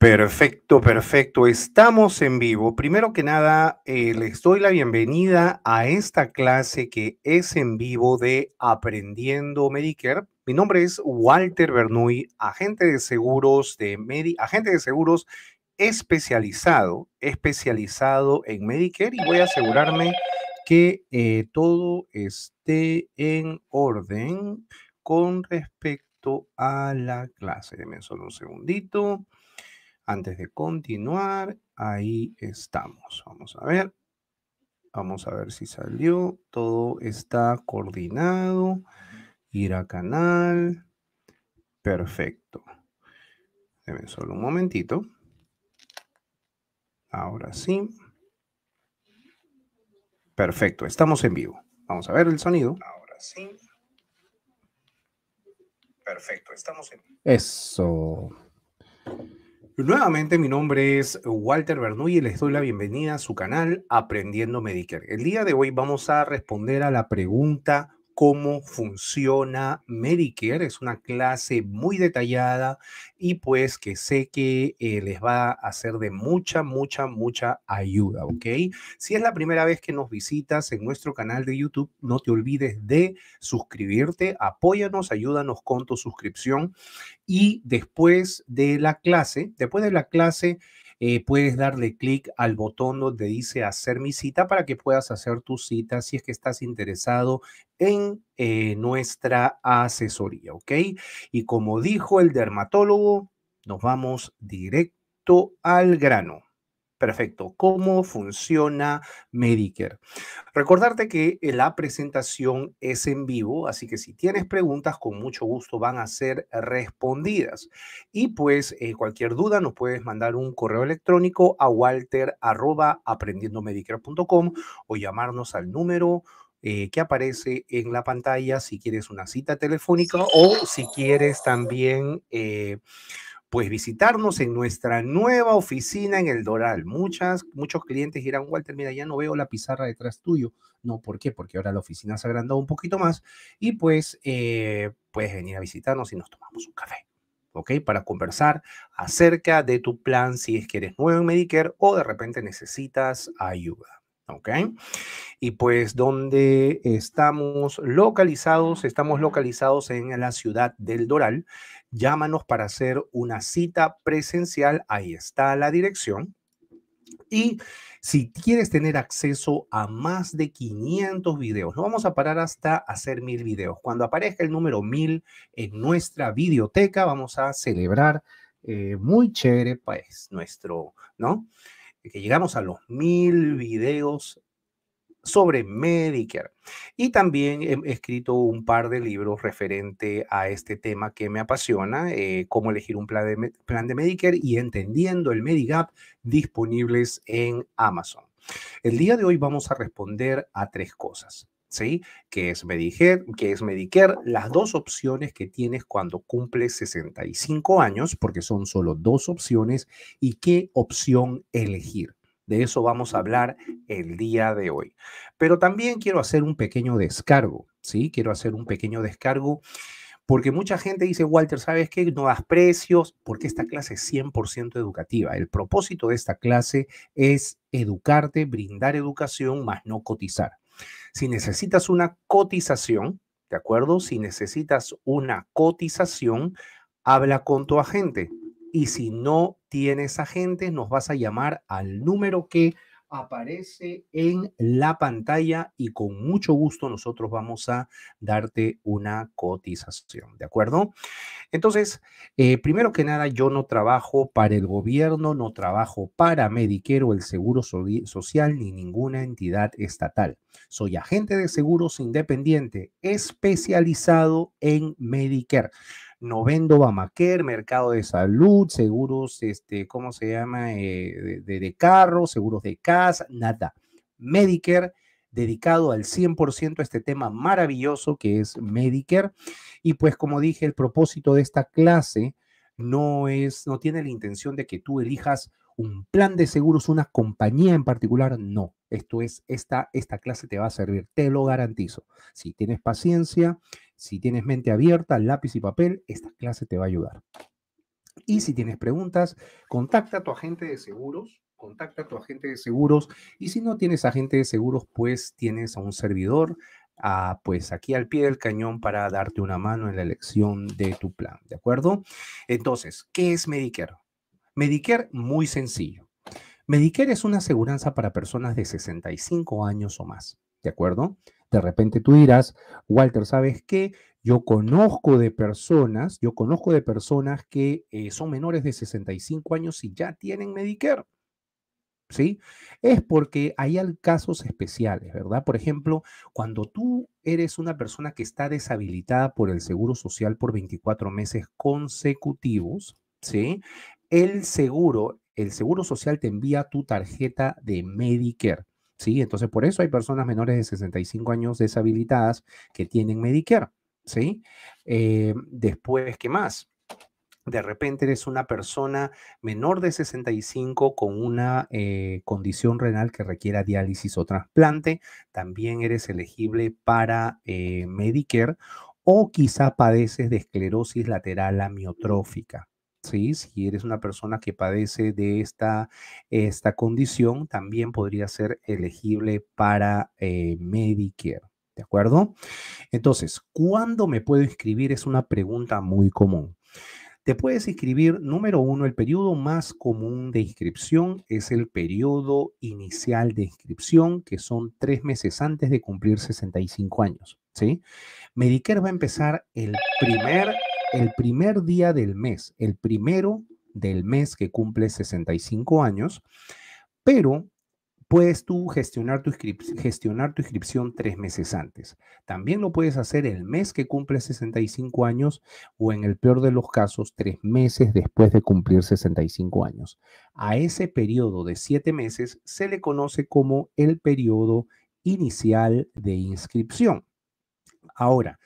Perfecto, perfecto. Estamos en vivo. Primero que nada, eh, les doy la bienvenida a esta clase que es en vivo de Aprendiendo Medicare. Mi nombre es Walter Bernuy, agente de seguros de Medi agente de seguros especializado, especializado en Medicare y voy a asegurarme que eh, todo esté en orden con respecto a la clase. Denme solo un segundito. Antes de continuar, ahí estamos. Vamos a ver. Vamos a ver si salió. Todo está coordinado. Ir a canal. Perfecto. Deme solo un momentito. Ahora sí. Perfecto, estamos en vivo. Vamos a ver el sonido. Ahora sí. Perfecto, estamos en vivo. Eso. Nuevamente mi nombre es Walter Bernoulli y les doy la bienvenida a su canal Aprendiendo Medicare. El día de hoy vamos a responder a la pregunta cómo funciona Medicare. Es una clase muy detallada y pues que sé que eh, les va a hacer de mucha, mucha, mucha ayuda, ¿ok? Si es la primera vez que nos visitas en nuestro canal de YouTube, no te olvides de suscribirte, apóyanos, ayúdanos con tu suscripción y después de la clase, después de la clase... Eh, puedes darle clic al botón donde dice hacer mi cita para que puedas hacer tu cita si es que estás interesado en eh, nuestra asesoría, ¿ok? Y como dijo el dermatólogo, nos vamos directo al grano. Perfecto. ¿Cómo funciona Medicare? Recordarte que la presentación es en vivo, así que si tienes preguntas, con mucho gusto van a ser respondidas. Y pues eh, cualquier duda nos puedes mandar un correo electrónico a walter o llamarnos al número eh, que aparece en la pantalla si quieres una cita telefónica o si quieres también... Eh, pues visitarnos en nuestra nueva oficina en el Doral. Muchas, muchos clientes dirán, Walter, mira, ya no veo la pizarra detrás tuyo. No, ¿por qué? Porque ahora la oficina se ha agrandado un poquito más y pues eh, puedes venir a visitarnos y nos tomamos un café. ¿ok? Para conversar acerca de tu plan si es que eres nuevo en Medicare o de repente necesitas ayuda, ¿ok? Y pues ¿dónde estamos localizados, estamos localizados en la ciudad del Doral, Llámanos para hacer una cita presencial. Ahí está la dirección. Y si quieres tener acceso a más de 500 videos, no vamos a parar hasta hacer mil videos. Cuando aparezca el número mil en nuestra videoteca, vamos a celebrar eh, muy chévere, pues, nuestro, ¿no? Que llegamos a los mil videos sobre Medicare. Y también he escrito un par de libros referente a este tema que me apasiona, eh, cómo elegir un plan de, plan de Medicare y entendiendo el Medigap disponibles en Amazon. El día de hoy vamos a responder a tres cosas. ¿Sí? ¿Qué es Medicare, qué es Medicare, las dos opciones que tienes cuando cumples 65 años, porque son solo dos opciones, y qué opción elegir. De eso vamos a hablar el día de hoy. Pero también quiero hacer un pequeño descargo, ¿sí? Quiero hacer un pequeño descargo porque mucha gente dice, Walter, ¿sabes qué? No das precios, porque esta clase es 100% educativa. El propósito de esta clase es educarte, brindar educación, más no cotizar. Si necesitas una cotización, ¿de acuerdo? Si necesitas una cotización, habla con tu agente. Y si no tienes agentes, nos vas a llamar al número que aparece en la pantalla y con mucho gusto nosotros vamos a darte una cotización, ¿de acuerdo? Entonces, eh, primero que nada, yo no trabajo para el gobierno, no trabajo para Medicare o el Seguro Social ni ninguna entidad estatal. Soy agente de seguros independiente especializado en Medicare. Novendo Bamaker, Mercado de Salud, seguros, este, ¿cómo se llama? Eh, de, de carro, seguros de casa, nada. Medicare, dedicado al 100% a este tema maravilloso que es Medicare. Y pues como dije, el propósito de esta clase no es, no tiene la intención de que tú elijas un plan de seguros, una compañía en particular, no. Esto es, esta, esta clase te va a servir, te lo garantizo. Si tienes paciencia si tienes mente abierta, lápiz y papel, esta clase te va a ayudar. Y si tienes preguntas, contacta a tu agente de seguros, contacta a tu agente de seguros. Y si no tienes agente de seguros, pues tienes a un servidor, pues aquí al pie del cañón para darte una mano en la elección de tu plan, ¿de acuerdo? Entonces, ¿qué es Medicare? Medicare, muy sencillo. Medicare es una aseguranza para personas de 65 años o más, ¿de acuerdo? De repente tú dirás, Walter, ¿sabes qué? Yo conozco de personas, yo conozco de personas que eh, son menores de 65 años y ya tienen Medicare. ¿Sí? Es porque hay casos especiales, ¿verdad? Por ejemplo, cuando tú eres una persona que está deshabilitada por el Seguro Social por 24 meses consecutivos, ¿sí? El seguro, el Seguro Social te envía tu tarjeta de Medicare. ¿sí? Entonces, por eso hay personas menores de 65 años deshabilitadas que tienen Medicare, ¿sí? Eh, después, ¿qué más? de repente eres una persona menor de 65 con una eh, condición renal que requiera diálisis o trasplante, también eres elegible para eh, Medicare o quizá padeces de esclerosis lateral amiotrófica, ¿sí? Si eres una persona que padece de esta, esta condición, también podría ser elegible para eh, Medicare. ¿De acuerdo? Entonces, ¿cuándo me puedo inscribir? Es una pregunta muy común. Te puedes inscribir, número uno, el periodo más común de inscripción es el periodo inicial de inscripción, que son tres meses antes de cumplir 65 años. ¿sí? Medicare va a empezar el primer el primer día del mes, el primero del mes que cumple 65 años, pero puedes tú gestionar tu, gestionar tu inscripción tres meses antes. También lo puedes hacer el mes que cumple 65 años o en el peor de los casos, tres meses después de cumplir 65 años. A ese periodo de siete meses se le conoce como el periodo inicial de inscripción. Ahora,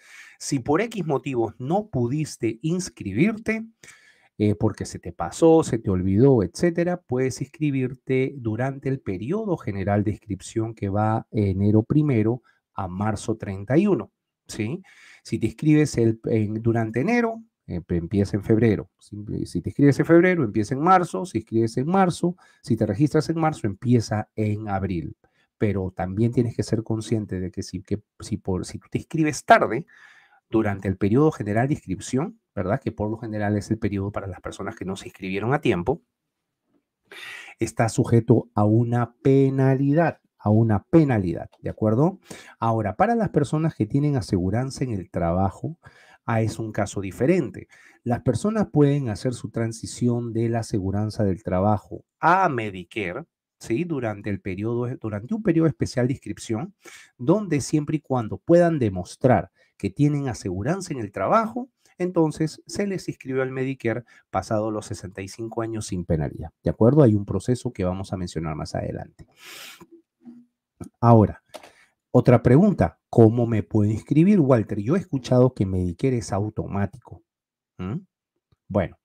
si por X motivos no pudiste inscribirte, eh, porque se te pasó, se te olvidó, etcétera, puedes inscribirte durante el periodo general de inscripción que va enero primero a marzo 31. ¿sí? Si te inscribes durante enero, eh, empieza en febrero. Si, te inscribes en febrero, empieza en marzo. Si inscribes en marzo, si te registras en marzo, empieza en abril. Pero también tienes que ser consciente de que si, que, si, por, si te inscribes tarde, durante el periodo general de inscripción, ¿verdad? Que por lo general es el periodo para las personas que no se inscribieron a tiempo, está sujeto a una penalidad, a una penalidad, ¿de acuerdo? Ahora, para las personas que tienen aseguranza en el trabajo, ah, es un caso diferente. Las personas pueden hacer su transición de la aseguranza del trabajo a Medicare, ¿sí? Durante, el durante un periodo especial de inscripción, donde siempre y cuando puedan demostrar que tienen aseguranza en el trabajo, entonces se les inscribió al Medicare pasado los 65 años sin penalidad. ¿De acuerdo? Hay un proceso que vamos a mencionar más adelante. Ahora, otra pregunta, ¿cómo me puedo inscribir, Walter? Yo he escuchado que Medicare es automático. Bueno,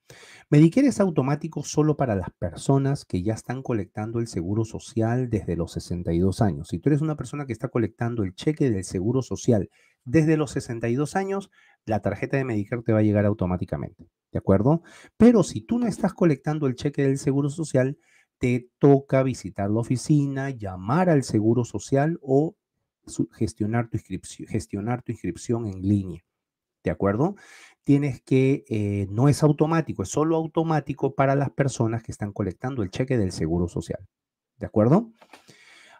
Medicare es automático solo para las personas que ya están colectando el seguro social desde los 62 años. Si tú eres una persona que está colectando el cheque del seguro social desde los 62 años, la tarjeta de Medicare te va a llegar automáticamente, ¿de acuerdo? Pero si tú no estás colectando el cheque del seguro social, te toca visitar la oficina, llamar al seguro social o gestionar tu, gestionar tu inscripción en línea. ¿de acuerdo? Tienes que, eh, no es automático, es solo automático para las personas que están colectando el cheque del Seguro Social, ¿de acuerdo?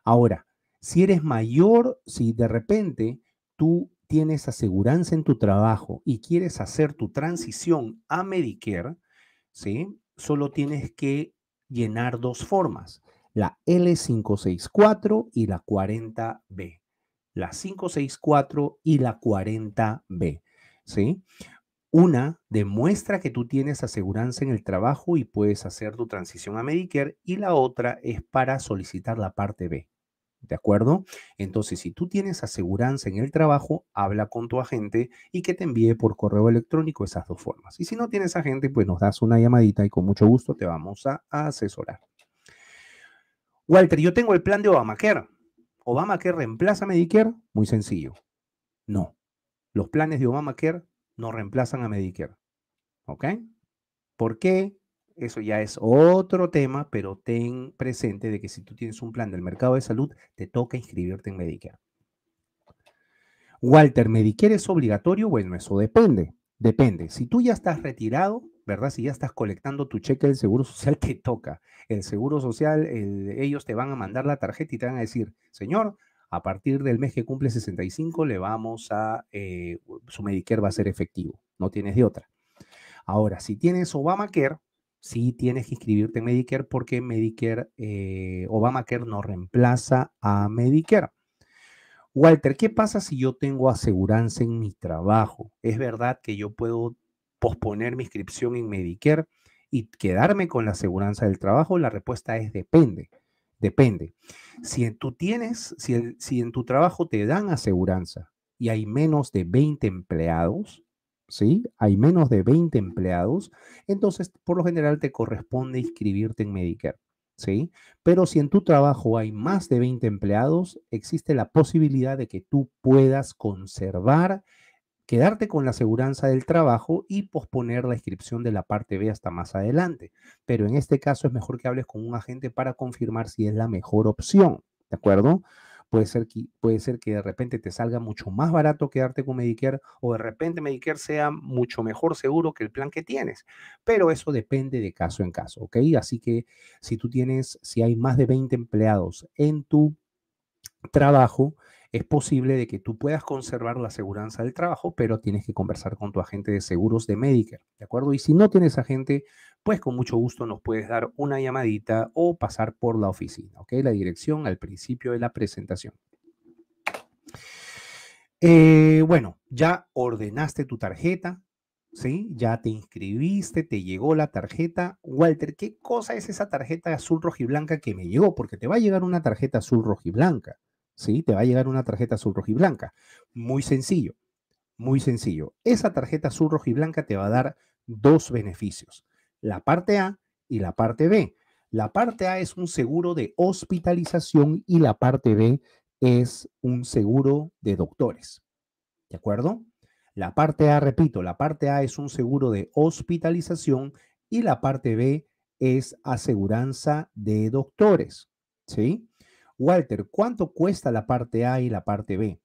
Ahora, si eres mayor, si de repente tú tienes aseguranza en tu trabajo y quieres hacer tu transición a Medicare, ¿sí? Solo tienes que llenar dos formas, la L564 y la 40B. La 564 y la 40B. ¿sí? Una demuestra que tú tienes aseguranza en el trabajo y puedes hacer tu transición a Medicare y la otra es para solicitar la parte B. ¿De acuerdo? Entonces, si tú tienes aseguranza en el trabajo, habla con tu agente y que te envíe por correo electrónico esas dos formas. Y si no tienes agente, pues nos das una llamadita y con mucho gusto te vamos a asesorar. Walter, yo tengo el plan de Obamacare. ¿Obamacare reemplaza Medicare? Muy sencillo. No, los planes de Obamacare no reemplazan a Medicare. ¿Ok? ¿Por qué? Eso ya es otro tema, pero ten presente de que si tú tienes un plan del mercado de salud, te toca inscribirte en Medicare. Walter, ¿Medicare es obligatorio? Bueno, eso depende. Depende. Si tú ya estás retirado, ¿verdad? Si ya estás colectando tu cheque del Seguro Social, te toca. El Seguro Social, ellos te van a mandar la tarjeta y te van a decir, señor, a partir del mes que cumple 65 le vamos a, eh, su Medicare va a ser efectivo, no tienes de otra. Ahora, si tienes Obamacare, sí tienes que inscribirte en Medicare porque Medicare, eh, Obamacare no reemplaza a Medicare. Walter, ¿qué pasa si yo tengo aseguranza en mi trabajo? ¿Es verdad que yo puedo posponer mi inscripción en Medicare y quedarme con la aseguranza del trabajo? La respuesta es depende. Depende. Si tú tienes, si, en tu trabajo te dan aseguranza y hay menos de 20 empleados, ¿sí? Hay menos de 20 empleados, entonces por lo general te corresponde inscribirte en Medicare, ¿sí? Pero si en tu trabajo hay más de 20 empleados, existe la posibilidad de que tú puedas conservar quedarte con la seguridad del trabajo y posponer la inscripción de la parte B hasta más adelante. Pero en este caso es mejor que hables con un agente para confirmar si es la mejor opción, ¿de acuerdo? Puede ser, que, puede ser que de repente te salga mucho más barato quedarte con Medicare o de repente Medicare sea mucho mejor seguro que el plan que tienes. Pero eso depende de caso en caso, ¿ok? Así que si tú tienes, si hay más de 20 empleados en tu trabajo, es posible de que tú puedas conservar la seguridad del trabajo, pero tienes que conversar con tu agente de seguros de Medicare, ¿de acuerdo? Y si no tienes agente, pues con mucho gusto nos puedes dar una llamadita o pasar por la oficina, ¿ok? La dirección al principio de la presentación. Eh, bueno, ya ordenaste tu tarjeta, ¿sí? Ya te inscribiste, te llegó la tarjeta. Walter, ¿qué cosa es esa tarjeta azul, roja y blanca que me llegó? Porque te va a llegar una tarjeta azul, roja y blanca. ¿sí? Te va a llegar una tarjeta azul, roja y blanca. Muy sencillo, muy sencillo. Esa tarjeta azul, roja y blanca te va a dar dos beneficios, la parte A y la parte B. La parte A es un seguro de hospitalización y la parte B es un seguro de doctores. ¿De acuerdo? La parte A, repito, la parte A es un seguro de hospitalización y la parte B es aseguranza de doctores. ¿Sí? Walter, ¿cuánto cuesta la parte A y la parte B?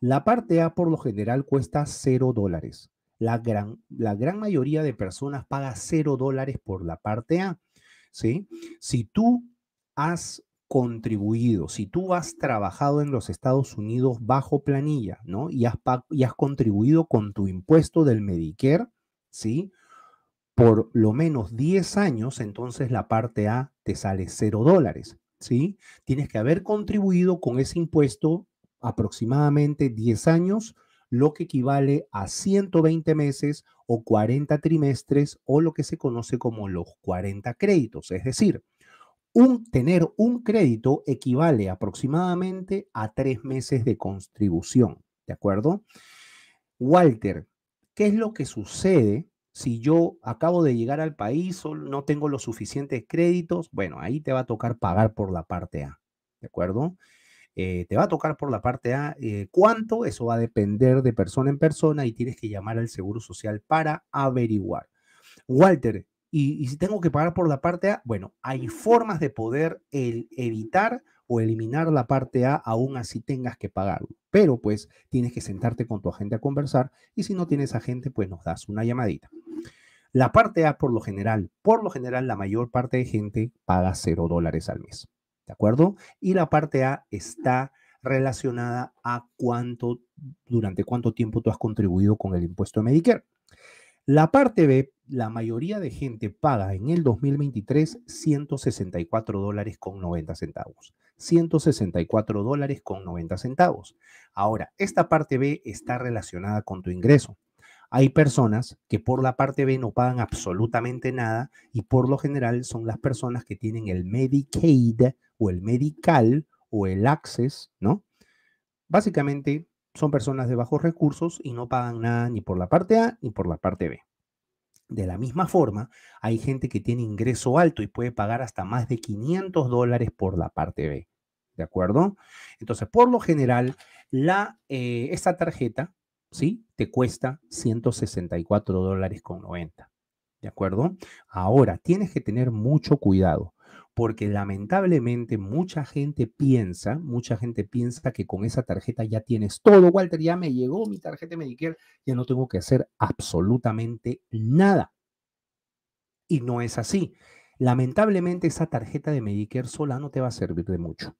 La parte A por lo general cuesta cero dólares. La gran, la gran mayoría de personas paga 0 dólares por la parte A. ¿sí? Si tú has contribuido, si tú has trabajado en los Estados Unidos bajo planilla, ¿no? Y has, y has contribuido con tu impuesto del Medicare, ¿sí? Por lo menos 10 años, entonces la parte A te sale cero dólares. ¿sí? Tienes que haber contribuido con ese impuesto aproximadamente 10 años, lo que equivale a 120 meses o 40 trimestres o lo que se conoce como los 40 créditos. Es decir, un, tener un crédito equivale aproximadamente a tres meses de contribución. ¿De acuerdo? Walter, ¿qué es lo que sucede si yo acabo de llegar al país o no tengo los suficientes créditos, bueno, ahí te va a tocar pagar por la parte A, ¿de acuerdo? Eh, te va a tocar por la parte A. Eh, ¿Cuánto? Eso va a depender de persona en persona y tienes que llamar al Seguro Social para averiguar. Walter, ¿y, si tengo que pagar por la parte A? Bueno, hay formas de poder evitar o eliminar la parte A, aún así tengas que pagarlo. Pero pues tienes que sentarte con tu agente a conversar y si no tienes agente, pues nos das una llamadita. La parte A, por lo general, por lo general, la mayor parte de gente paga cero dólares al mes. ¿De acuerdo? Y la parte A está relacionada a cuánto, durante cuánto tiempo tú has contribuido con el impuesto de Medicare. La parte B, la mayoría de gente paga en el 2023 164 dólares con 90 centavos. 164 dólares con 90 centavos. Ahora, esta parte B está relacionada con tu ingreso. Hay personas que por la parte B no pagan absolutamente nada y por lo general son las personas que tienen el Medicaid o el Medical o el Access, ¿no? Básicamente son personas de bajos recursos y no pagan nada ni por la parte A ni por la parte B. De la misma forma, hay gente que tiene ingreso alto y puede pagar hasta más de 500 dólares por la parte B. ¿De acuerdo? Entonces, por lo general, la, eh, esta tarjeta, ¿sí? Te cuesta 164 dólares con 90. ¿De acuerdo? Ahora, tienes que tener mucho cuidado porque lamentablemente mucha gente piensa, mucha gente piensa que con esa tarjeta ya tienes todo, Walter, ya me llegó mi tarjeta de Medicare, ya no tengo que hacer absolutamente nada. Y no es así. Lamentablemente esa tarjeta de Medicare sola no te va a servir de mucho.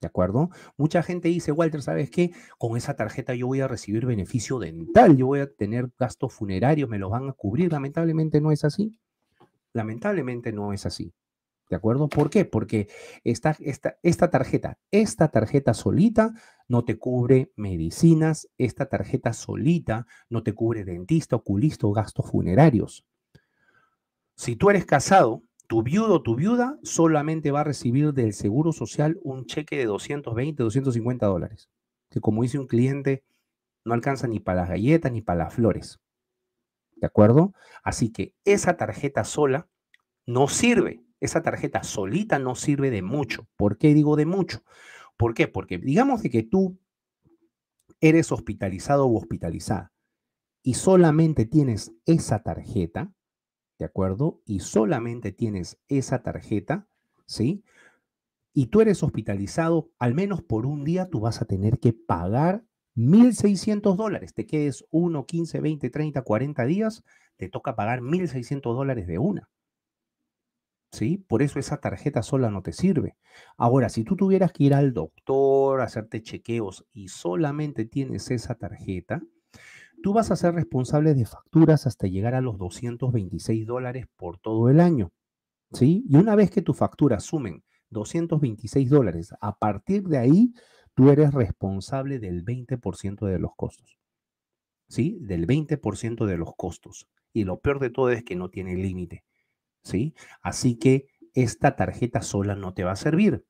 ¿De acuerdo? Mucha gente dice, Walter, ¿sabes qué? Con esa tarjeta yo voy a recibir beneficio dental, yo voy a tener gastos funerarios, me los van a cubrir. Lamentablemente no es así. Lamentablemente no es así. ¿De acuerdo? ¿Por qué? Porque esta, esta, esta, tarjeta, esta tarjeta solita no te cubre medicinas, esta tarjeta solita no te cubre dentista, oculista o gastos funerarios. Si tú eres casado, tu viudo o tu viuda solamente va a recibir del Seguro Social un cheque de 220, 250 dólares, que como dice un cliente, no alcanza ni para las galletas ni para las flores. ¿De acuerdo? Así que esa tarjeta sola no sirve esa tarjeta solita no sirve de mucho. ¿Por qué digo de mucho? ¿Por qué? Porque digamos de que tú eres hospitalizado o hospitalizada y solamente tienes esa tarjeta, ¿de acuerdo? Y solamente tienes esa tarjeta, ¿sí? Y tú eres hospitalizado, al menos por un día tú vas a tener que pagar 1.600 dólares. Te quedes 1, 15, 20, 30, 40 días, te toca pagar 1.600 dólares de una. Por eso esa tarjeta sola no te sirve. Ahora, si tú tuvieras que ir al doctor, hacerte chequeos y solamente tienes esa tarjeta, tú vas a ser responsable de facturas hasta llegar a los 226 dólares por todo el año, ¿sí? Y una vez que tus facturas sumen 226 dólares, a partir de ahí tú eres responsable del 20% de los costos. ¿Sí? Del 20% de los costos. Y lo peor de todo es que no tiene límite. ¿sí? Así que esta tarjeta sola no te va a servir,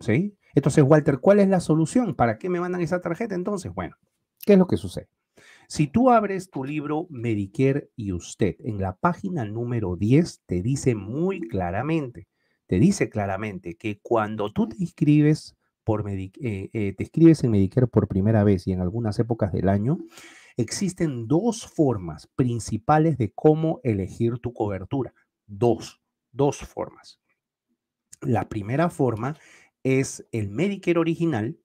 ¿sí? Entonces, Walter, ¿cuál es la solución? ¿Para qué me mandan esa tarjeta entonces? Bueno, ¿qué es lo que sucede? Si tú abres tu libro Medicare y usted, en la página número 10 te dice muy claramente, te dice claramente que cuando tú te inscribes por eh, eh, te inscribes en Medicare por primera vez y en algunas épocas del año, Existen dos formas principales de cómo elegir tu cobertura. Dos, dos formas. La primera forma es el Medicare original,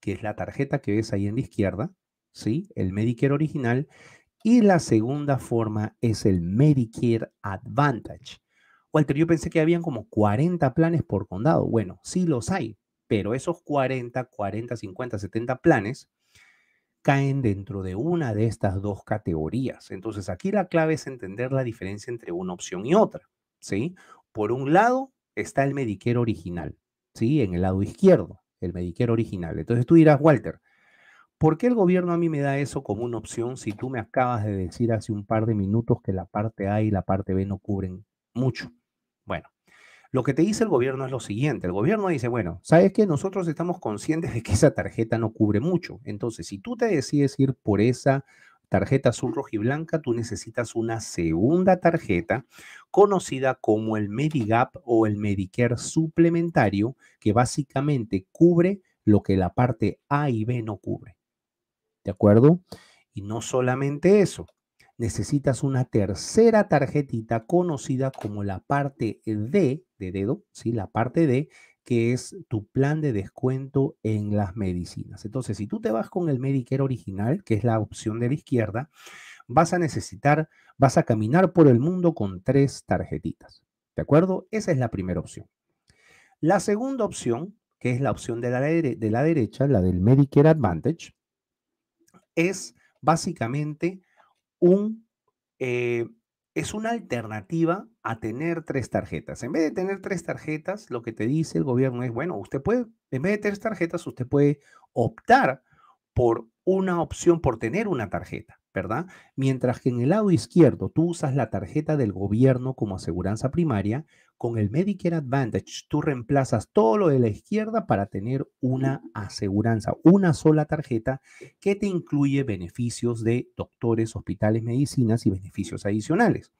que es la tarjeta que ves ahí en la izquierda, ¿sí? El Medicare original. Y la segunda forma es el Medicare Advantage. Walter, yo pensé que habían como 40 planes por condado. Bueno, sí los hay, pero esos 40, 40, 50, 70 planes caen dentro de una de estas dos categorías. Entonces, aquí la clave es entender la diferencia entre una opción y otra, ¿sí? Por un lado está el mediquero original, ¿sí? En el lado izquierdo, el mediquero original. Entonces tú dirás, Walter, ¿por qué el gobierno a mí me da eso como una opción si tú me acabas de decir hace un par de minutos que la parte A y la parte B no cubren mucho? Bueno, lo que te dice el gobierno es lo siguiente. El gobierno dice, bueno, ¿sabes qué? Nosotros estamos conscientes de que esa tarjeta no cubre mucho. Entonces, si tú te decides ir por esa tarjeta azul, roja y blanca, tú necesitas una segunda tarjeta conocida como el Medigap o el Medicare suplementario, que básicamente cubre lo que la parte A y B no cubre. ¿De acuerdo? Y no solamente eso, necesitas una tercera tarjetita conocida como la parte D de dedo, ¿sí? la parte D, que es tu plan de descuento en las medicinas. Entonces, si tú te vas con el Medicare original, que es la opción de la izquierda, vas a necesitar, vas a caminar por el mundo con tres tarjetitas. ¿De acuerdo? Esa es la primera opción. La segunda opción, que es la opción de la, de la derecha, la del Medicare Advantage, es básicamente un, eh, es una alternativa a tener tres tarjetas. En vez de tener tres tarjetas, lo que te dice el gobierno es, bueno, usted puede, en vez de tres tarjetas, usted puede optar por una opción, por tener una tarjeta, ¿verdad? Mientras que en el lado izquierdo tú usas la tarjeta del gobierno como aseguranza primaria, con el Medicare Advantage, tú reemplazas todo lo de la izquierda para tener una aseguranza, una sola tarjeta que te incluye beneficios de doctores, hospitales, medicinas y beneficios adicionales.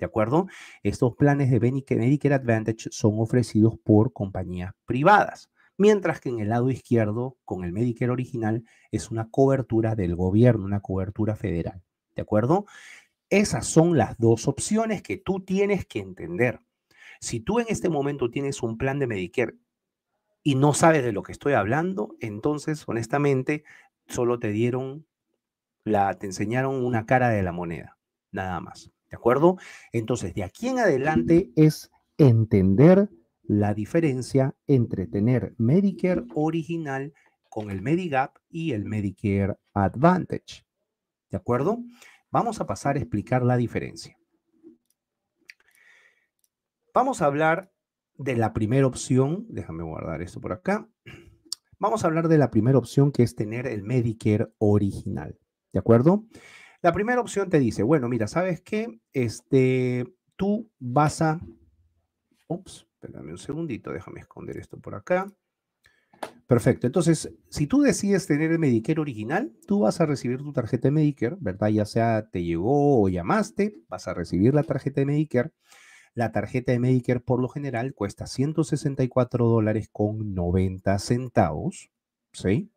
¿De acuerdo? Estos planes de Medicare Advantage son ofrecidos por compañías privadas, mientras que en el lado izquierdo, con el Medicare original, es una cobertura del gobierno, una cobertura federal. ¿De acuerdo? Esas son las dos opciones que tú tienes que entender. Si tú en este momento tienes un plan de Medicare y no sabes de lo que estoy hablando, entonces honestamente solo te dieron la te enseñaron una cara de la moneda, nada más. ¿De acuerdo? Entonces, de aquí en adelante es entender la diferencia entre tener Medicare original con el Medigap y el Medicare Advantage. ¿De acuerdo? Vamos a pasar a explicar la diferencia. Vamos a hablar de la primera opción, déjame guardar esto por acá. Vamos a hablar de la primera opción que es tener el Medicare original, ¿de acuerdo? La primera opción te dice, bueno, mira, ¿sabes qué? Este, tú vas a... Ups, espérame un segundito, déjame esconder esto por acá. Perfecto. Entonces, si tú decides tener el Medicare original, tú vas a recibir tu tarjeta de Medicare, ¿verdad? Ya sea te llegó o llamaste, vas a recibir la tarjeta de Medicare. La tarjeta de Medicare por lo general cuesta 164 dólares con 90 centavos. ¿Sí?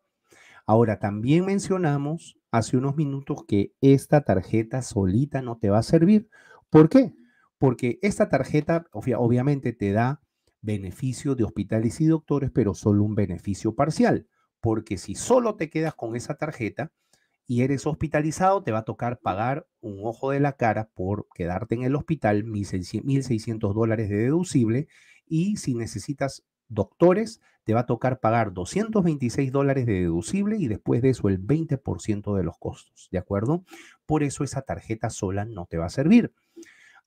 Ahora, también mencionamos hace unos minutos que esta tarjeta solita no te va a servir. ¿Por qué? Porque esta tarjeta obviamente te da beneficio de hospitales y doctores, pero solo un beneficio parcial. Porque si solo te quedas con esa tarjeta, y eres hospitalizado, te va a tocar pagar un ojo de la cara por quedarte en el hospital, 1.600 dólares de deducible, y si necesitas doctores, te va a tocar pagar 226 dólares de deducible y después de eso el 20% de los costos, ¿de acuerdo? Por eso esa tarjeta sola no te va a servir.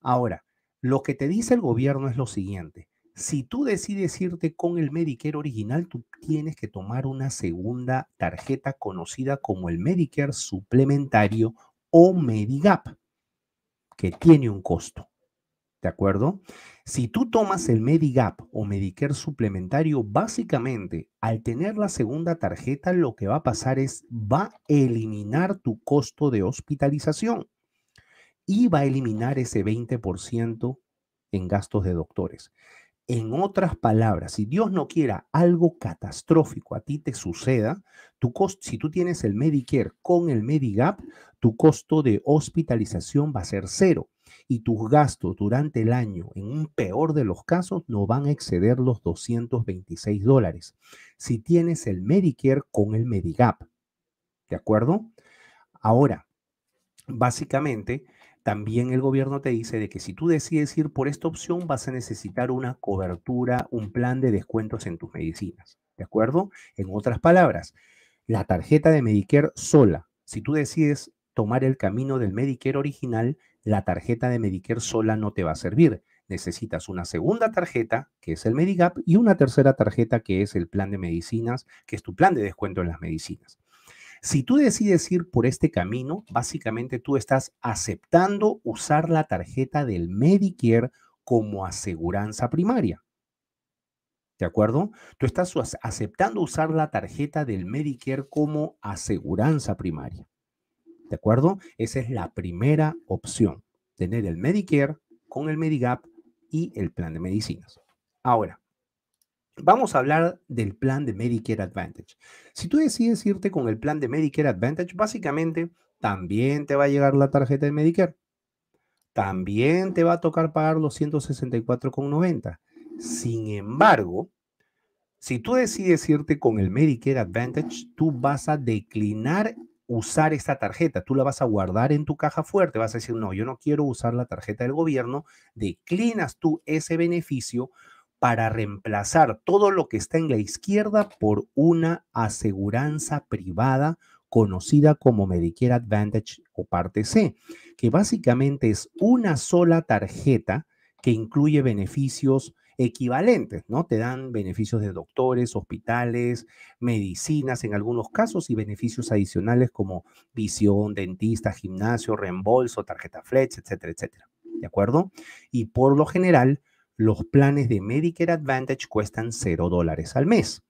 Ahora, lo que te dice el gobierno es lo siguiente, si tú decides irte con el Medicare original, tú tienes que tomar una segunda tarjeta conocida como el Medicare suplementario o Medigap, que tiene un costo. ¿De acuerdo? Si tú tomas el Medigap o Medicare suplementario, básicamente al tener la segunda tarjeta, lo que va a pasar es, va a eliminar tu costo de hospitalización y va a eliminar ese 20% en gastos de doctores. En otras palabras, si Dios no quiera algo catastrófico a ti te suceda, tu si tú tienes el Medicare con el Medigap, tu costo de hospitalización va a ser cero y tus gastos durante el año, en un peor de los casos, no van a exceder los 226 dólares. Si tienes el Medicare con el Medigap, ¿de acuerdo? Ahora, básicamente, también el gobierno te dice de que si tú decides ir por esta opción, vas a necesitar una cobertura, un plan de descuentos en tus medicinas. ¿De acuerdo? En otras palabras, la tarjeta de Medicare sola, si tú decides tomar el camino del Medicare original, la tarjeta de Medicare sola no te va a servir. Necesitas una segunda tarjeta, que es el Medigap, y una tercera tarjeta, que es el plan de medicinas, que es tu plan de descuento en las medicinas. Si tú decides ir por este camino, básicamente tú estás aceptando usar la tarjeta del Medicare como aseguranza primaria. ¿De acuerdo? Tú estás aceptando usar la tarjeta del Medicare como aseguranza primaria. ¿De acuerdo? Esa es la primera opción, tener el Medicare con el Medigap y el plan de medicinas. Ahora, Vamos a hablar del plan de Medicare Advantage. Si tú decides irte con el plan de Medicare Advantage, básicamente también te va a llegar la tarjeta de Medicare. También te va a tocar pagar los 164,90. Sin embargo, si tú decides irte con el Medicare Advantage, tú vas a declinar usar esta tarjeta. Tú la vas a guardar en tu caja fuerte. Vas a decir, no, yo no quiero usar la tarjeta del gobierno. Declinas tú ese beneficio para reemplazar todo lo que está en la izquierda por una aseguranza privada conocida como Medicare Advantage o parte C, que básicamente es una sola tarjeta que incluye beneficios equivalentes, ¿no? Te dan beneficios de doctores, hospitales, medicinas en algunos casos y beneficios adicionales como visión, dentista, gimnasio, reembolso, tarjeta Flex, etcétera, etcétera. ¿De acuerdo? Y por lo general, los planes de Medicare Advantage cuestan 0 dólares al mes.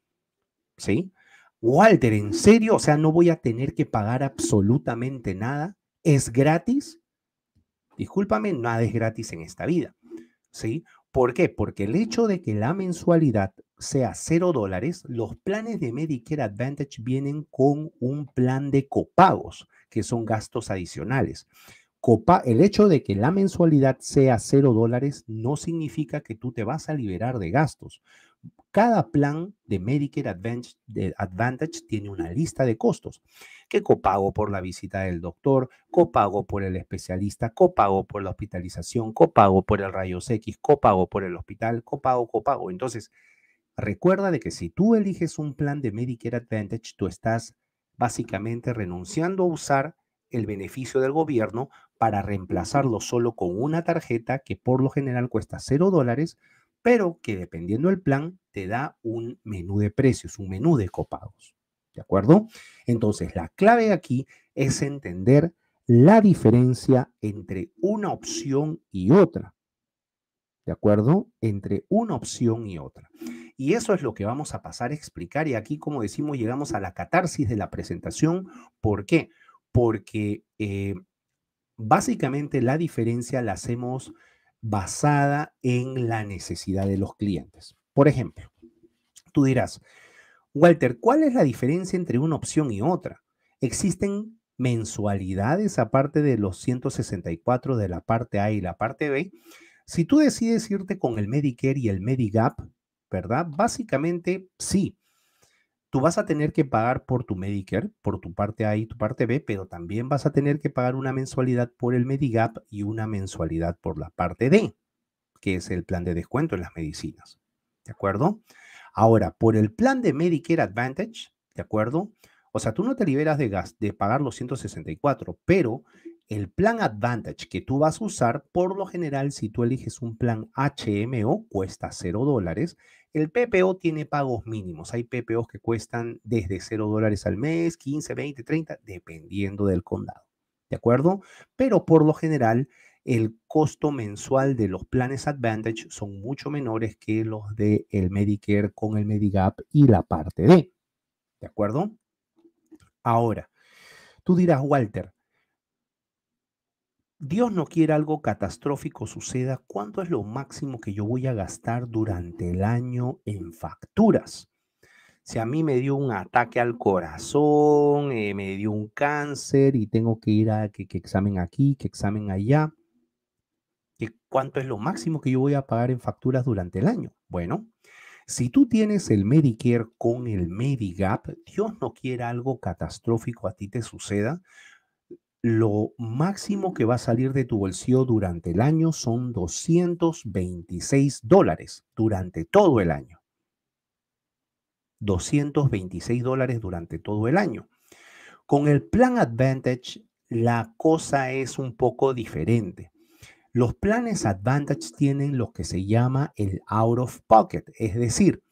¿Sí? Walter, ¿en serio? O sea, no voy a tener que pagar absolutamente nada. ¿Es gratis? Discúlpame, nada es gratis en esta vida. ¿Sí? ¿Por qué? Porque el hecho de que la mensualidad sea 0 dólares, los planes de Medicare Advantage vienen con un plan de copagos, que son gastos adicionales el hecho de que la mensualidad sea cero dólares no significa que tú te vas a liberar de gastos. Cada plan de Medicare Advantage, Advantage, tiene una lista de costos, que copago por la visita del doctor, copago por el especialista, copago por la hospitalización, copago por el rayos X, copago por el hospital, copago, copago. Entonces, recuerda de que si tú eliges un plan de Medicare Advantage, tú estás básicamente renunciando a usar el beneficio del gobierno para reemplazarlo solo con una tarjeta que por lo general cuesta 0 dólares, pero que dependiendo del plan te da un menú de precios, un menú de copagos. ¿De acuerdo? Entonces, la clave aquí es entender la diferencia entre una opción y otra. ¿De acuerdo? Entre una opción y otra. Y eso es lo que vamos a pasar a explicar. Y aquí, como decimos, llegamos a la catarsis de la presentación. ¿Por qué? Porque eh, Básicamente la diferencia la hacemos basada en la necesidad de los clientes. Por ejemplo, tú dirás, Walter, ¿cuál es la diferencia entre una opción y otra? ¿Existen mensualidades aparte de los 164 de la parte A y la parte B? Si tú decides irte con el Medicare y el Medigap, ¿verdad? Básicamente sí tú vas a tener que pagar por tu Medicare, por tu parte A y tu parte B, pero también vas a tener que pagar una mensualidad por el Medigap y una mensualidad por la parte D, que es el plan de descuento en las medicinas. ¿De acuerdo? Ahora, por el plan de Medicare Advantage, ¿de acuerdo? O sea, tú no te liberas de, de pagar los 164, pero el plan Advantage que tú vas a usar, por lo general, si tú eliges un plan HMO, cuesta 0 dólares el PPO tiene pagos mínimos. Hay PPOs que cuestan desde 0 dólares al mes, 15, 20, 30, dependiendo del condado. ¿De acuerdo? Pero por lo general, el costo mensual de los planes Advantage son mucho menores que los de el Medicare con el Medigap y la parte D. ¿De acuerdo? Ahora, tú dirás, Walter, Dios no quiere algo catastrófico suceda, ¿cuánto es lo máximo que yo voy a gastar durante el año en facturas? Si a mí me dio un ataque al corazón, eh, me dio un cáncer y tengo que ir a que, examen aquí, que examen allá, ¿qué, ¿cuánto es lo máximo que yo voy a pagar en facturas durante el año? Bueno, si tú tienes el Medicare con el Medigap, Dios no quiere algo catastrófico a ti te suceda, lo máximo que va a salir de tu bolsillo durante el año son 226 dólares durante todo el año. 226 dólares durante todo el año. Con el plan Advantage, la cosa es un poco diferente. Los planes Advantage tienen lo que se llama el out of pocket, es decir,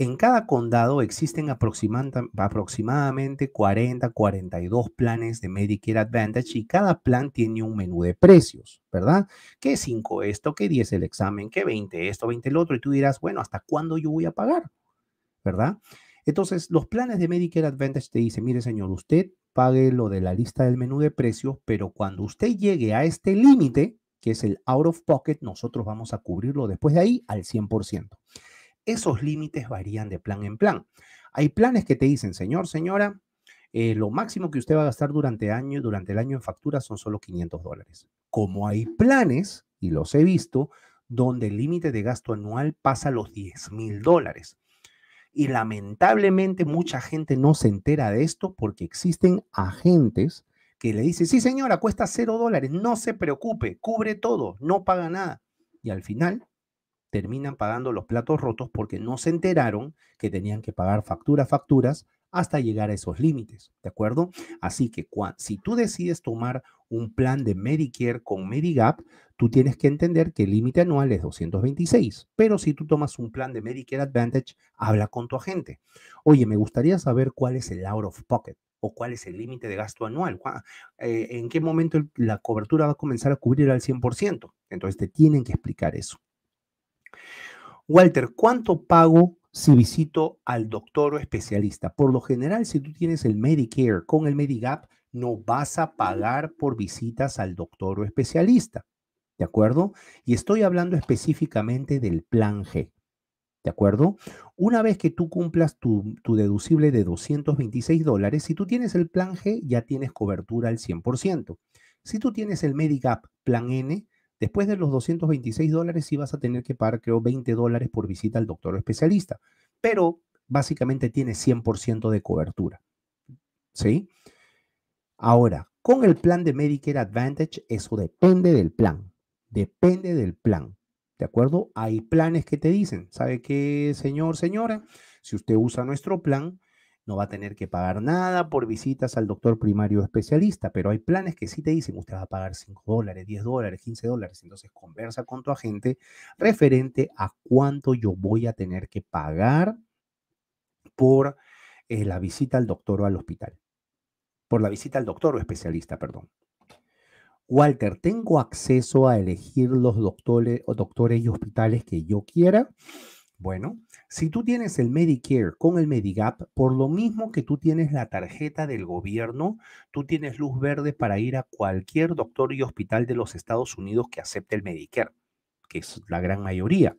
en cada condado existen aproximadamente 40, 42 planes de Medicare Advantage y cada plan tiene un menú de precios, ¿verdad? Que 5 esto, que 10 el examen, que 20 esto, 20 el otro, y tú dirás, bueno, ¿hasta cuándo yo voy a pagar? ¿Verdad? Entonces, los planes de Medicare Advantage te dicen, mire señor, usted pague lo de la lista del menú de precios, pero cuando usted llegue a este límite, que es el out of pocket, nosotros vamos a cubrirlo después de ahí al 100%. Esos límites varían de plan en plan. Hay planes que te dicen, señor, señora, eh, lo máximo que usted va a gastar durante, año, durante el año en facturas son solo 500 dólares. Como hay planes, y los he visto, donde el límite de gasto anual pasa a los 10 mil dólares. Y lamentablemente mucha gente no se entera de esto porque existen agentes que le dicen, sí señora, cuesta 0 dólares, no se preocupe, cubre todo, no paga nada. Y al final terminan pagando los platos rotos porque no se enteraron que tenían que pagar facturas, facturas hasta llegar a esos límites, ¿de acuerdo? Así que si tú decides tomar un plan de Medicare con Medigap, tú tienes que entender que el límite anual es 226, pero si tú tomas un plan de Medicare Advantage, habla con tu agente. Oye, me gustaría saber cuál es el out of pocket o cuál es el límite de gasto anual, eh, en qué momento la cobertura va a comenzar a cubrir al 100%. Entonces te tienen que explicar eso. Walter, ¿cuánto pago si visito al doctor o especialista? Por lo general, si tú tienes el Medicare con el Medigap, no vas a pagar por visitas al doctor o especialista. ¿De acuerdo? Y estoy hablando específicamente del plan G. ¿De acuerdo? Una vez que tú cumplas tu, deducible de 226 dólares, si tú tienes el plan G, ya tienes cobertura al 100%. Si tú tienes el Medigap Plan N, Después de los 226 dólares sí vas a tener que pagar, creo, 20 dólares por visita al doctor o especialista, pero básicamente tiene 100% de cobertura. ¿Sí? Ahora, con el plan de Medicare Advantage, eso depende del plan. Depende del plan. ¿De acuerdo? Hay planes que te dicen, ¿sabe qué, señor, señora? Si usted usa nuestro plan, no va a tener que pagar nada por visitas al doctor primario especialista, pero hay planes que sí te dicen, usted va a pagar 5 dólares, 10 dólares, 15 dólares, entonces conversa con tu agente referente a cuánto yo voy a tener que pagar por eh, la visita al doctor o al hospital, por la visita al doctor o especialista, perdón. Walter, ¿tengo acceso a elegir los doctores, doctores y hospitales que yo quiera? Bueno, si tú tienes el Medicare con el Medigap, por lo mismo que tú tienes la tarjeta del gobierno, tú tienes luz verde para ir a cualquier doctor y hospital de los Estados Unidos que acepte el Medicare, que es la gran mayoría.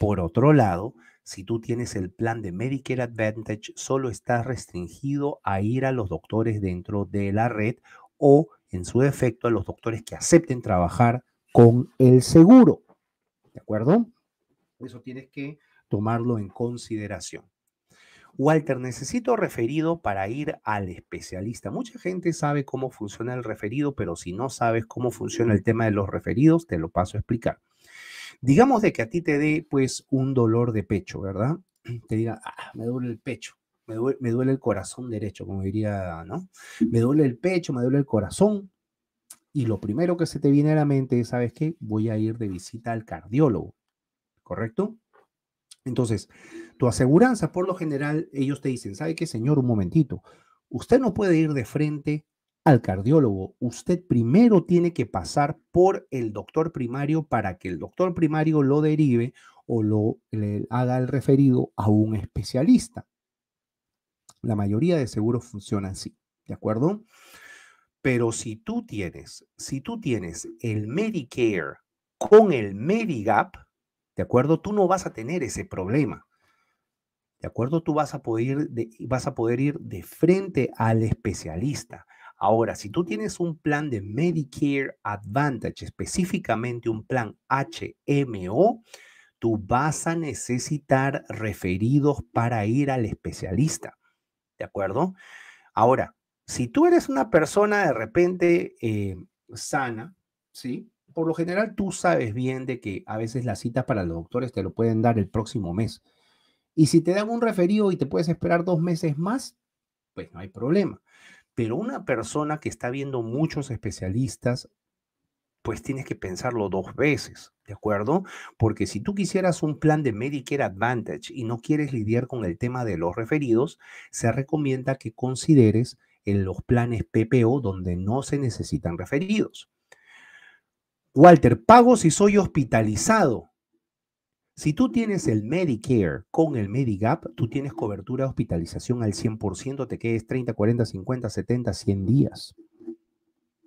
Por otro lado, si tú tienes el plan de Medicare Advantage, solo estás restringido a ir a los doctores dentro de la red o, en su defecto, a los doctores que acepten trabajar con el seguro. ¿De acuerdo? Eso tienes que tomarlo en consideración. Walter, necesito referido para ir al especialista. Mucha gente sabe cómo funciona el referido, pero si no sabes cómo funciona el tema de los referidos, te lo paso a explicar. Digamos de que a ti te dé pues un dolor de pecho, ¿verdad? Te diga, ah, me duele el pecho, me duele, me duele el corazón derecho, como diría, ¿no? Me duele el pecho, me duele el corazón. Y lo primero que se te viene a la mente es, ¿sabes qué? Voy a ir de visita al cardiólogo ¿correcto? Entonces, tu aseguranza, por lo general, ellos te dicen, ¿sabe qué, señor? Un momentito, usted no puede ir de frente al cardiólogo. Usted primero tiene que pasar por el doctor primario para que el doctor primario lo derive o lo haga el referido a un especialista. La mayoría de seguros funcionan así, ¿de acuerdo? Pero si tú tienes, si tú tienes el Medicare con el Medigap, ¿De acuerdo? Tú no vas a tener ese problema. ¿De acuerdo? Tú vas a poder, vas a poder ir de frente al especialista. Ahora, si tú tienes un plan de Medicare Advantage, específicamente un plan HMO, tú vas a necesitar referidos para ir al especialista. ¿De acuerdo? Ahora, si tú eres una persona de repente eh, sana, ¿sí? por lo general tú sabes bien de que a veces las citas para los doctores te lo pueden dar el próximo mes. Y si te dan un referido y te puedes esperar dos meses más, pues no hay problema. Pero una persona que está viendo muchos especialistas, pues tienes que pensarlo dos veces, ¿de acuerdo? Porque si tú quisieras un plan de Medicare Advantage y no quieres lidiar con el tema de los referidos, se recomienda que consideres en los planes PPO donde no se necesitan referidos. Walter, pago si soy hospitalizado. Si tú tienes el Medicare con el Medigap, tú tienes cobertura de hospitalización al 100%, te quedes 30, 40, 50, 70, 100 días.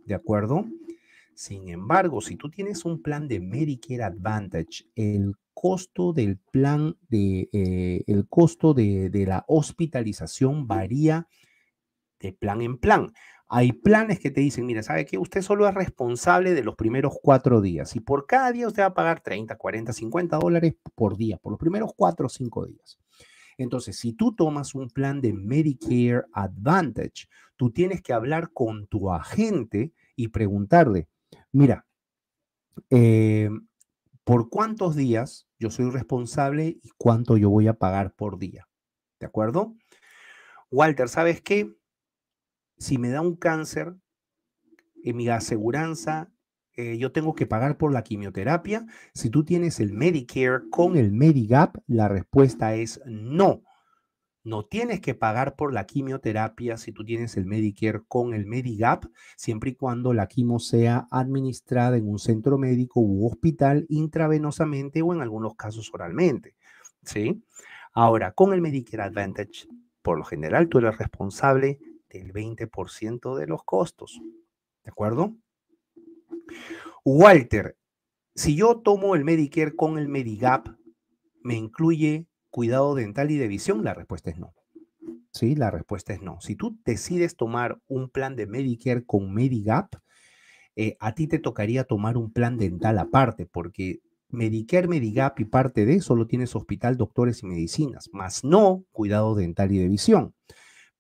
¿De acuerdo? Sin embargo, si tú tienes un plan de Medicare Advantage, el costo del plan de, eh, el costo de, de la hospitalización varía de plan en plan. Hay planes que te dicen, mira, ¿sabe qué? Usted solo es responsable de los primeros cuatro días y por cada día usted va a pagar 30, 40, 50 dólares por día, por los primeros cuatro o cinco días. Entonces, si tú tomas un plan de Medicare Advantage, tú tienes que hablar con tu agente y preguntarle, mira, eh, ¿por cuántos días yo soy responsable y cuánto yo voy a pagar por día? ¿De acuerdo? Walter, ¿sabes qué? si me da un cáncer, en mi aseguranza, eh, yo tengo que pagar por la quimioterapia. Si tú tienes el Medicare con el Medigap, la respuesta es no. No tienes que pagar por la quimioterapia si tú tienes el Medicare con el Medigap, siempre y cuando la quimo sea administrada en un centro médico u hospital intravenosamente o en algunos casos oralmente. ¿Sí? Ahora, con el Medicare Advantage, por lo general tú eres responsable el 20% de los costos. ¿De acuerdo? Walter, si yo tomo el Medicare con el Medigap, ¿me incluye cuidado dental y de visión? La respuesta es no. Sí, la respuesta es no. Si tú decides tomar un plan de Medicare con Medigap, eh, a ti te tocaría tomar un plan dental aparte, porque Medicare, Medigap y parte de lo tienes hospital, doctores y medicinas, más no cuidado dental y de visión.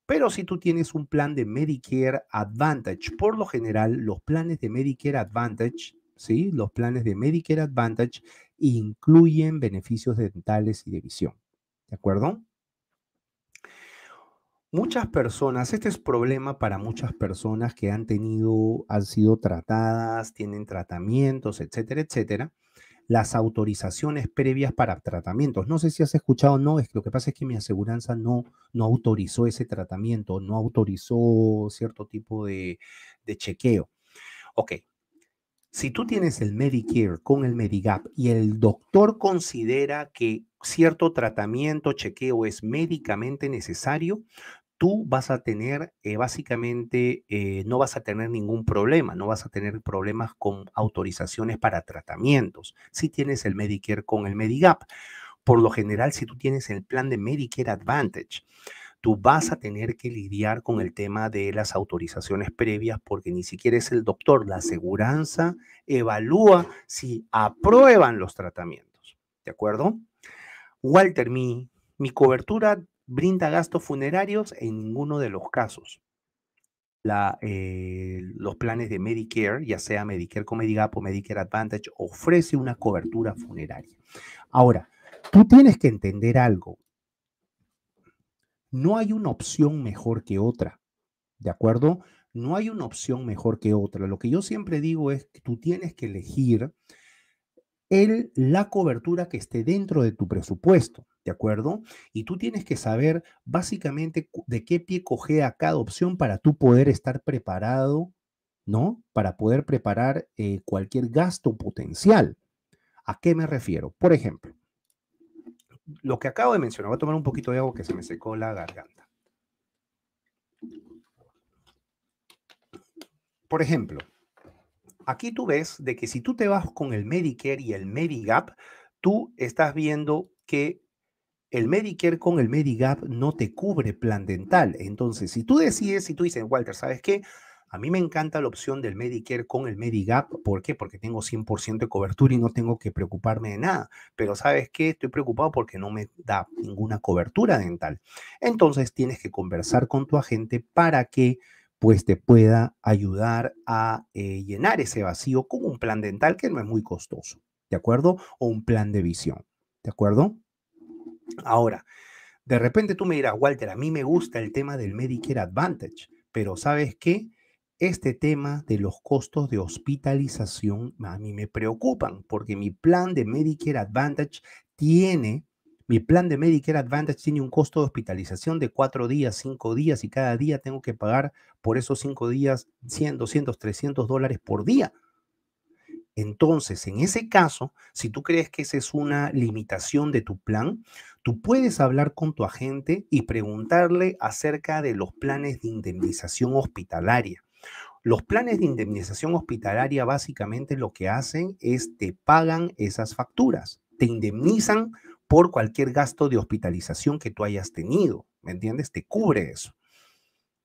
Pero si tú tienes un plan de Medicare Advantage, por lo general los planes de Medicare Advantage, ¿sí? Los planes de Medicare Advantage incluyen beneficios dentales y de visión. ¿De acuerdo? Muchas personas, este es problema para muchas personas que han tenido, han sido tratadas, tienen tratamientos, etcétera, etcétera, las autorizaciones previas para tratamientos. No sé si has escuchado, no, es que lo que pasa es que mi aseguranza no, no autorizó ese tratamiento, no autorizó cierto tipo de, de chequeo. Ok, si tú tienes el Medicare con el Medigap y el doctor considera que cierto tratamiento, chequeo es médicamente necesario, tú vas a tener, eh, básicamente, eh, no vas a tener ningún problema, no vas a tener problemas con autorizaciones para tratamientos. Si tienes el Medicare con el Medigap, por lo general, si tú tienes el plan de Medicare Advantage, tú vas a tener que lidiar con el tema de las autorizaciones previas porque ni siquiera es el doctor, la aseguranza evalúa si aprueban los tratamientos. ¿De acuerdo? Walter, mi cobertura brinda gastos funerarios en ninguno de los casos. Eh, los planes de Medicare, ya sea Medicare Comedy Gap o Medicare Advantage, ofrece una cobertura funeraria. Ahora, tú tienes que entender algo. No hay una opción mejor que otra, ¿de acuerdo? No hay una opción mejor que otra. Lo que yo siempre digo es que tú tienes que elegir el, la cobertura que esté dentro de tu presupuesto, ¿de acuerdo? Y tú tienes que saber básicamente de qué pie a cada opción para tú poder estar preparado, ¿no? Para poder preparar eh, cualquier gasto potencial. ¿A qué me refiero? Por ejemplo, lo que acabo de mencionar, voy a tomar un poquito de agua que se me secó la garganta. Por ejemplo, aquí tú ves de que si tú te vas con el Medicare y el Medigap, tú estás viendo que el Medicare con el Medigap no te cubre plan dental. Entonces, si tú decides, si tú dices, Walter, ¿sabes qué? A mí me encanta la opción del Medicare con el Medigap. ¿Por qué? Porque tengo 100% de cobertura y no tengo que preocuparme de nada. Pero ¿sabes qué? Estoy preocupado porque no me da ninguna cobertura dental. Entonces tienes que conversar con tu agente para que pues te pueda ayudar a eh, llenar ese vacío con un plan dental que no es muy costoso, ¿de acuerdo? O un plan de visión, ¿de acuerdo? Ahora, de repente tú me dirás, Walter, a mí me gusta el tema del Medicare Advantage, pero ¿sabes qué? Este tema de los costos de hospitalización a mí me preocupan porque mi plan de Medicare Advantage tiene mi plan de Medicare Advantage tiene un costo de hospitalización de cuatro días, cinco días y cada día tengo que pagar por esos cinco días 100, 200, 300 dólares por día. Entonces, en ese caso, si tú crees que esa es una limitación de tu plan, tú puedes hablar con tu agente y preguntarle acerca de los planes de indemnización hospitalaria. Los planes de indemnización hospitalaria básicamente lo que hacen es te pagan esas facturas, te indemnizan por cualquier gasto de hospitalización que tú hayas tenido. ¿Me entiendes? Te cubre eso.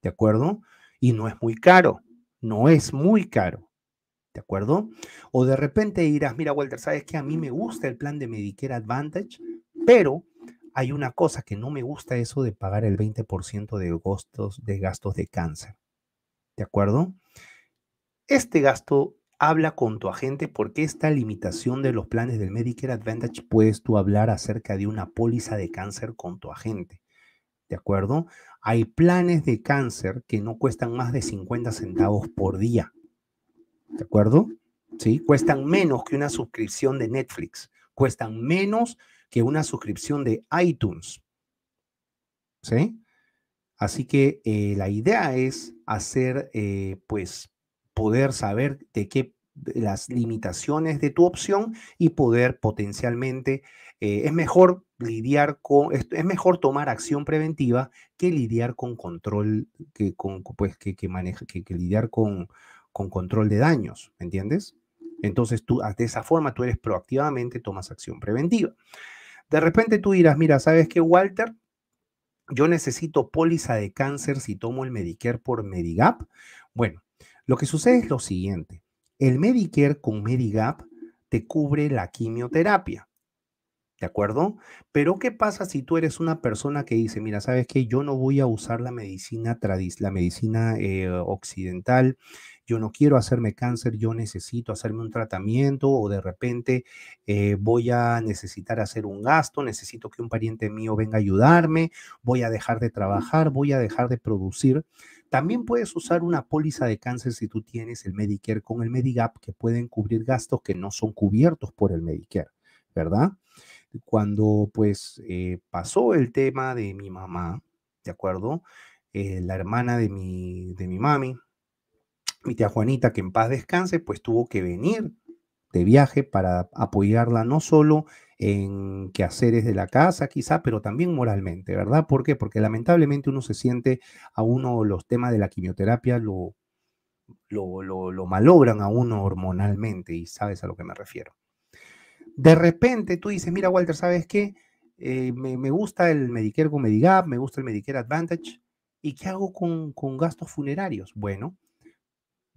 ¿De acuerdo? Y no es muy caro. No es muy caro. ¿De acuerdo? O de repente dirás, mira, Walter, sabes que a mí me gusta el plan de Medicare Advantage, pero hay una cosa que no me gusta eso de pagar el 20% de de gastos de cáncer. ¿De acuerdo? Este gasto Habla con tu agente porque esta limitación de los planes del Medicare Advantage puedes tú hablar acerca de una póliza de cáncer con tu agente. ¿De acuerdo? Hay planes de cáncer que no cuestan más de 50 centavos por día. ¿De acuerdo? ¿Sí? Cuestan menos que una suscripción de Netflix. Cuestan menos que una suscripción de iTunes. ¿Sí? Así que eh, la idea es hacer, eh, pues, poder saber de qué las limitaciones de tu opción y poder potencialmente eh, es mejor lidiar con es, mejor tomar acción preventiva que lidiar con control que con pues que, maneja que, lidiar con, con control de daños ¿me entiendes? entonces tú ah, de esa forma tú eres proactivamente tomas acción preventiva de repente tú dirás mira sabes que Walter yo necesito póliza de cáncer si tomo el Medicare por Medigap bueno lo que sucede es lo siguiente. El Medicare con Medigap te cubre la quimioterapia. ¿De acuerdo? Pero ¿qué pasa si tú eres una persona que dice, mira, sabes que yo no voy a usar la medicina tradis, la medicina eh, occidental, yo no quiero hacerme cáncer, yo necesito hacerme un tratamiento o de repente eh, voy a necesitar hacer un gasto, necesito que un pariente mío venga a ayudarme, voy a dejar de trabajar, voy a dejar de producir. También puedes usar una póliza de cáncer si tú tienes el Medicare con el Medigap que pueden cubrir gastos que no son cubiertos por el Medicare, ¿verdad? Cuando pues eh, pasó el tema de mi mamá, ¿de acuerdo? Eh, la hermana de mi, de mi mami, mi tía Juanita, que en paz descanse, pues tuvo que venir de viaje para apoyarla no solo en quehaceres de la casa, quizá, pero también moralmente, ¿verdad? ¿Por qué? Porque lamentablemente uno se siente a uno los temas de la quimioterapia lo, lo, malogran a uno hormonalmente y sabes a lo que me refiero. De repente tú dices, mira Walter, ¿sabes qué? Eh, me, gusta el Medicare con Medigap, me gusta el Medicare Advantage. ¿Y qué hago con, con gastos funerarios? Bueno,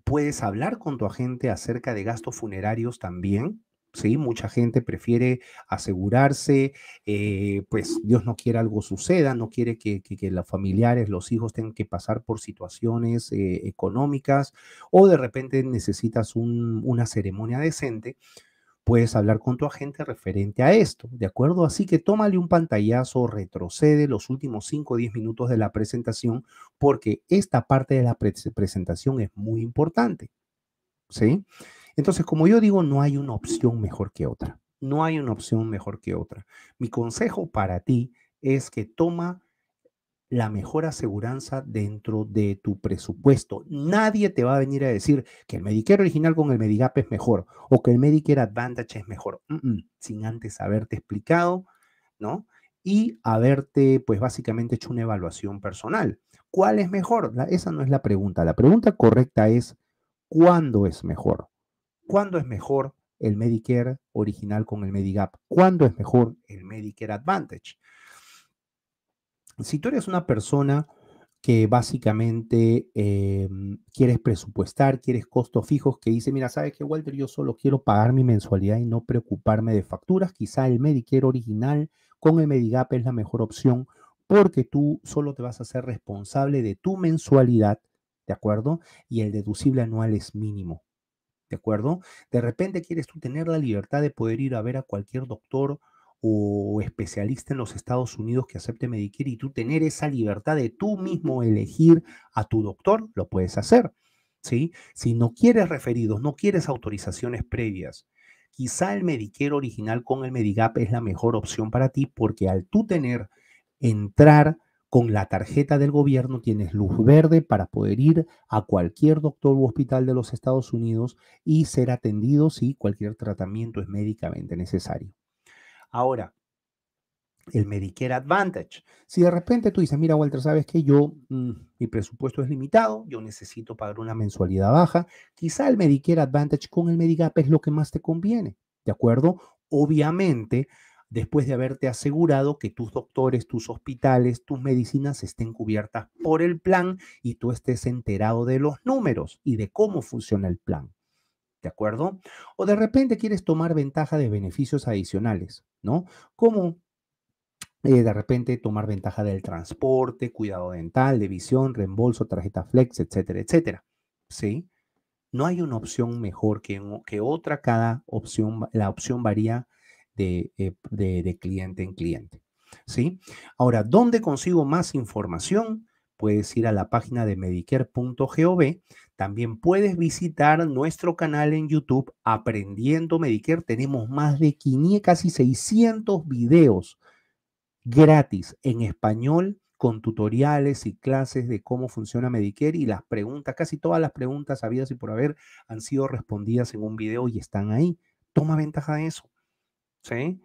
puedes hablar con tu agente acerca de gastos funerarios también, ¿sí? Mucha gente prefiere asegurarse, eh, pues Dios no quiere algo suceda, no quiere que, los familiares, los hijos tengan que pasar por situaciones eh, económicas o de repente necesitas una ceremonia decente. Puedes hablar con tu agente referente a esto, ¿de acuerdo? Así que tómale un pantallazo, retrocede los últimos 5 o 10 minutos de la presentación, porque esta parte de la presentación es muy importante, ¿sí? Entonces, como yo digo, no hay una opción mejor que otra. No hay una opción mejor que otra. Mi consejo para ti es que toma la mejor aseguranza dentro de tu presupuesto. Nadie te va a venir a decir que el Medicare original con el Medigap es mejor o que el Medicare Advantage es mejor, sin antes haberte explicado, ¿no? Y haberte, pues básicamente hecho una evaluación personal. ¿Cuál es mejor? esa no es la pregunta. La pregunta correcta es, ¿cuándo es mejor? ¿Cuándo es mejor el Medicare original con el Medigap? ¿Cuándo es mejor el Medicare Advantage? Si tú eres una persona que básicamente em, quieres presupuestar, quieres costos fijos, que dice, mira, ¿sabes qué, Walter? Yo solo quiero pagar mi mensualidad y no preocuparme de facturas. Quizá el Medicare original con el Medigap es la mejor opción porque tú solo te vas a ser responsable de tu mensualidad, ¿de acuerdo? Y el deducible anual es mínimo. ¿de acuerdo? De repente quieres tú tener la libertad de poder ir a ver a cualquier doctor o especialista en los Estados Unidos que acepte Medicare y tú tener esa libertad de tú mismo elegir a tu doctor, lo puedes hacer, ¿sí? Si no quieres referidos, no quieres autorizaciones previas, quizá el Medicare original con el Medigap es la mejor opción para ti porque al tú tener entrar con la tarjeta del gobierno tienes luz verde para poder ir a cualquier doctor u hospital de los Estados Unidos y ser atendido si cualquier tratamiento es médicamente necesario. Ahora, el Medicare Advantage. Si de repente tú dices, mira Walter, sabes que yo, mm, mi presupuesto es limitado, yo necesito pagar una mensualidad baja, quizá el Medicare Advantage con el Medigap es lo que más te conviene, ¿de acuerdo? Obviamente, después de haberte asegurado que tus doctores, tus hospitales, tus medicinas estén cubiertas por el plan y tú estés enterado de los números y de cómo funciona el plan. ¿De acuerdo? O de repente quieres tomar ventaja de beneficios adicionales, ¿no? Como eh, de repente tomar ventaja del transporte, cuidado dental, de visión, reembolso, tarjeta flex, etcétera, etcétera. ¿Sí? No hay una opción mejor que, que otra, cada opción, la opción varía eh, de, cliente en cliente. ¿sí? Ahora, ¿dónde consigo más información? Puedes ir a la página de medicare.gov. También puedes visitar nuestro canal en YouTube Aprendiendo Medicare. Tenemos más de 500, casi 600 videos gratis en español con tutoriales y clases de cómo funciona Medicare y las preguntas, casi todas las preguntas habidas y por haber han sido respondidas en un video y están ahí. Toma ventaja de eso. ¿sí?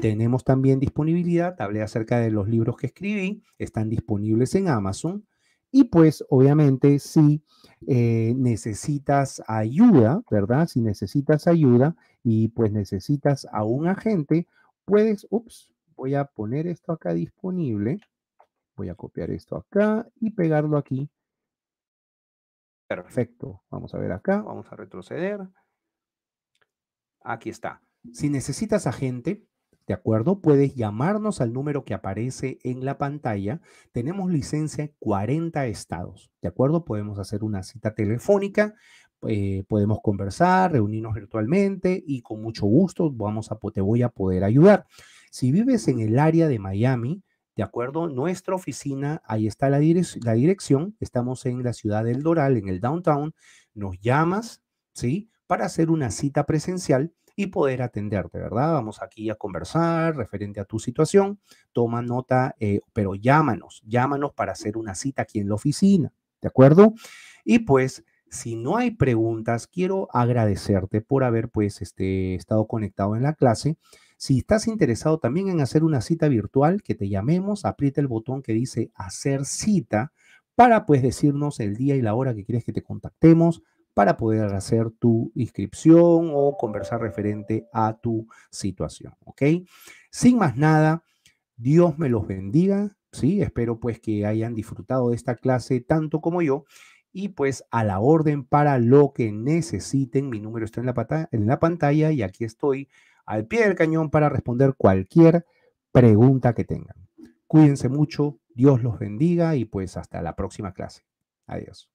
Tenemos también disponibilidad, hablé acerca de los libros que escribí, están disponibles en Amazon. Y pues obviamente si eh, necesitas ayuda, ¿verdad? Si necesitas ayuda y pues necesitas a un agente, puedes, ups, voy a poner esto acá disponible, voy a copiar esto acá y pegarlo aquí. Perfecto, vamos a ver acá, vamos a retroceder. Aquí está. Si necesitas a gente, ¿de acuerdo? Puedes llamarnos al número que aparece en la pantalla. Tenemos licencia en 40 estados, ¿de acuerdo? Podemos hacer una cita telefónica, eh, podemos conversar, reunirnos virtualmente y con mucho gusto vamos a, te voy a poder ayudar. Si vives en el área de Miami, ¿De acuerdo? Nuestra oficina, ahí está la, la, dirección, estamos en la ciudad del Doral, en el downtown, nos llamas, ¿sí? Para hacer una cita presencial y poder atenderte, ¿verdad? Vamos aquí a conversar referente a tu situación. Toma nota, eh, pero llámanos, llámanos para hacer una cita aquí en la oficina, ¿de acuerdo? Y pues, si no hay preguntas, quiero agradecerte por haber pues este, estado conectado en la clase. Si estás interesado también en hacer una cita virtual, que te llamemos, aprieta el botón que dice hacer cita para pues decirnos el día y la hora que quieres que te contactemos para poder hacer tu inscripción o conversar referente a tu situación, ¿ok? Sin más nada, Dios me los bendiga, ¿sí? Espero pues que hayan disfrutado de esta clase tanto como yo y pues a la orden para lo que necesiten. Mi número está en la, en la pantalla y aquí estoy al pie del cañón para responder cualquier pregunta que tengan. Cuídense mucho, Dios los bendiga y pues hasta la próxima clase. Adiós.